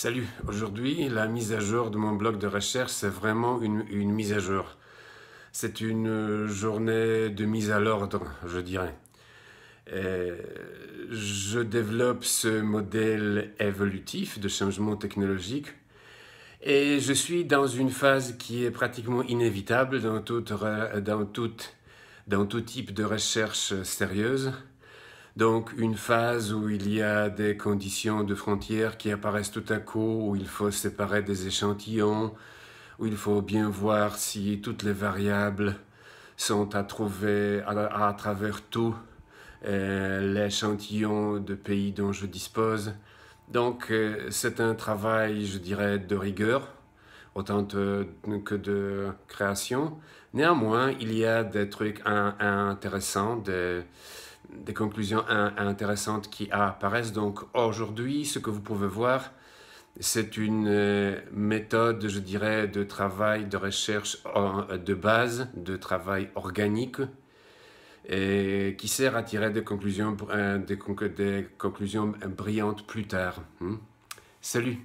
Salut, aujourd'hui la mise à jour de mon blog de recherche, c'est vraiment une, mise à jour. C'est une journée de mise à l'ordre, je dirais. Euh, je développe ce modèle évolutif de changement technologique et je suis dans une phase qui est pratiquement inévitable dans tout type de recherche sérieuse. Donc une phase où il y a des conditions de frontières qui apparaissent tout à coup, où il faut séparer des échantillons, où il faut bien voir si toutes les variables sont à trouver à, travers tout euh, l'échantillon de pays dont je dispose. Donc euh, c'est un travail, je dirais, de rigueur, autant que de création. Néanmoins, il y a des trucs intéressants, des des conclusions intéressantes qui apparaissent. Donc aujourd'hui, ce que vous pouvez voir, c'est une euh, méthode, je dirais, de travail, de recherche de base, de travail organique, et qui sert à tirer des conclusions, euh, des conclusions brillantes plus tard. Hmm. Salut